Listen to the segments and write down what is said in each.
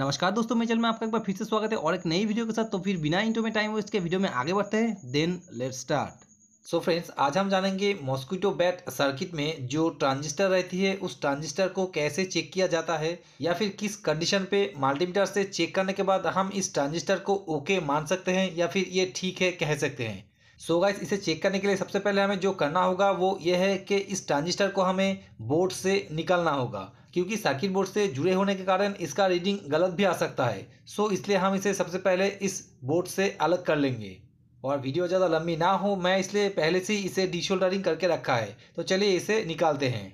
नमस्कार दोस्तों मैं चल में आपका एक बार फिर से स्वागत है और एक नई वीडियो के साथ तो फिर बिना इंटो में टाइम वेस्ट के वीडियो में आगे बढ़ते हैं then let start so so friends आज हम जानेंगे मॉस्किटो बैट सर्किट में जो ट्रांजिस्टर रहती है उस ट्रांजिस्टर को कैसे चेक किया जाता है या फिर किस कंडीशन पे मल्टीमीटर से चेक करने के बाद हम इस ट्रांजिस्टर को ओके मान सकते हैं या फिर ये ठीक है कह सकते हैं सो so गाइस इसे चेक करने के लिए सबसे पहले हमें जो करना होगा वो ये है कि इस ट्रांजिस्टर को हमें बोर्ड से निकालना होगा क्योंकि सर्किट बोर्ड से जुड़े होने के कारण इसका रीडिंग गलत भी आ सकता है सो इसलिए हम इसे सबसे पहले इस बोर्ड से अलग कर लेंगे और वीडियो ज़्यादा लंबी ना हो मैं इसलिए पहले से इसे डिशोल्डरिंग करके रखा है तो चलिए इसे निकालते हैं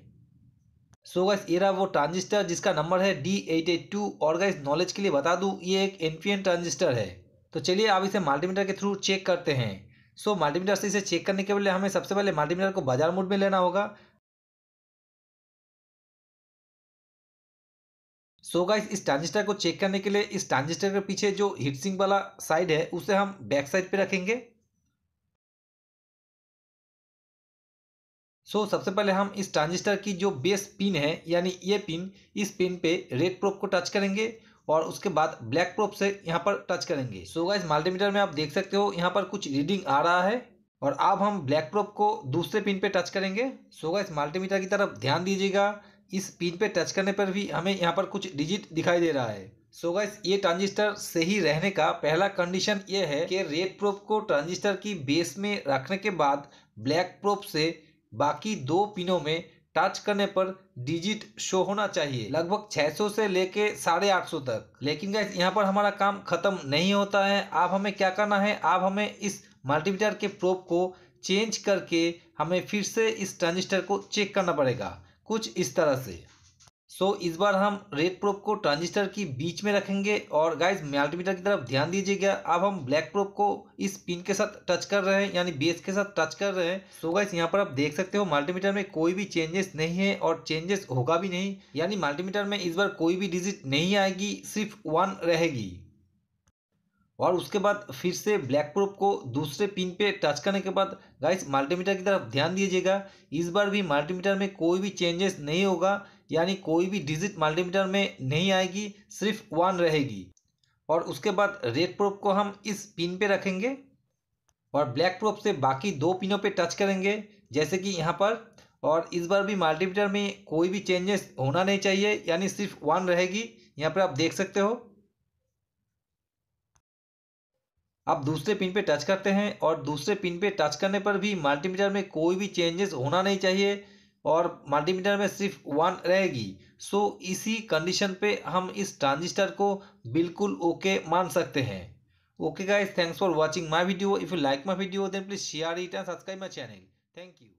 सो गैस ये रहा वो ट्रांजिस्टर जिसका नंबर है डी एट एट टू और गैस नॉलेज के लिए बता दूँ ये एक एन ट्रांजिस्टर है तो चलिए आप इसे मल्टीमीटर के थ्रू चेक करते हैं सो so, मल्टीमीटर से इसे चेक करने के लिए हमें सबसे पहले मल्टीमीटर को बाजार मोड में लेना होगा सो so गाइस इस ट्रांजिस्टर को चेक करने के लिए इस ट्रांजिस्टर के पीछे जो हीटसिंग वाला साइड है उसे हम बैक साइड पे रखेंगे सो so, सबसे पहले हम इस ट्रांजिस्टर की जो बेस पिन है यानी ये पिन इस पिन पे रेड प्रोप को टच करेंगे और उसके बाद ब्लैक प्रोप से यहाँ पर टच करेंगे सो so, गाइस मल्टीमीटर में आप देख सकते हो यहाँ पर कुछ रीडिंग आ रहा है और अब हम ब्लैक प्रोप को दूसरे पिन पे टच करेंगे सो so, गाइस मल्टीमीटर की तरफ ध्यान दीजिएगा इस पिन पे टच करने पर भी हमें यहाँ पर कुछ डिजिट दिखाई दे रहा है सो so गाइस ये ट्रांजिस्टर से ही रहने का पहला कंडीशन ये है कि रेड प्रोप को ट्रांजिस्टर की बेस में रखने के बाद ब्लैक प्रोप से बाकी दो पिनों में टच करने पर डिजिट शो होना चाहिए लगभग 600 से लेके साढ़े आठ सौ तक लेकिन गाइस यहाँ पर हमारा काम खत्म नहीं होता है आप हमें क्या करना है आप हमें इस मल्टीमीटर के प्रोप को चेंज करके हमें फिर से इस ट्रांजिस्टर को चेक करना पड़ेगा कुछ इस तरह से सो so, इस बार हम रेड प्रोप को ट्रांजिस्टर की बीच में रखेंगे और गाइस मल्टीमीटर की तरफ ध्यान दीजिएगा अब हम ब्लैक प्रोप को इस पिन के साथ टच कर रहे हैं यानी बेस के साथ टच कर रहे हैं सो so, गाइस यहाँ पर आप देख सकते हो मल्टीमीटर में कोई भी चेंजेस नहीं है और चेंजेस होगा भी नहीं यानी मल्टीमीटर में इस बार कोई भी डिजिट नहीं आएगी सिर्फ वन रहेगी और उसके बाद फिर से ब्लैक प्रोप को दूसरे पिन पे टच करने के बाद गाइस मल्टीमीटर की तरफ ध्यान दीजिएगा इस बार भी मल्टीमीटर में कोई भी चेंजेस नहीं होगा यानी कोई भी डिजिट मल्टीमीटर में नहीं आएगी सिर्फ वन रहेगी और उसके बाद रेड प्रोप को हम इस पिन पे रखेंगे और ब्लैक प्रोप से बाकी दो पिनों पर टच करेंगे जैसे कि यहाँ पर और इस बार भी मल्टीमीटर में कोई भी चेंजेस होना नहीं चाहिए यानी सिर्फ वन रहेगी यहाँ पर आप देख सकते हो आप दूसरे पिन पे टच करते हैं और दूसरे पिन पे टच करने पर भी मल्टीमीटर में कोई भी चेंजेस होना नहीं चाहिए और मल्टीमीटर में सिर्फ वन रहेगी सो इसी कंडीशन पे हम इस ट्रांजिस्टर को बिल्कुल ओके मान सकते हैं okay guys thanks for watching my video if you like my video then please share it and subscribe my channel thank you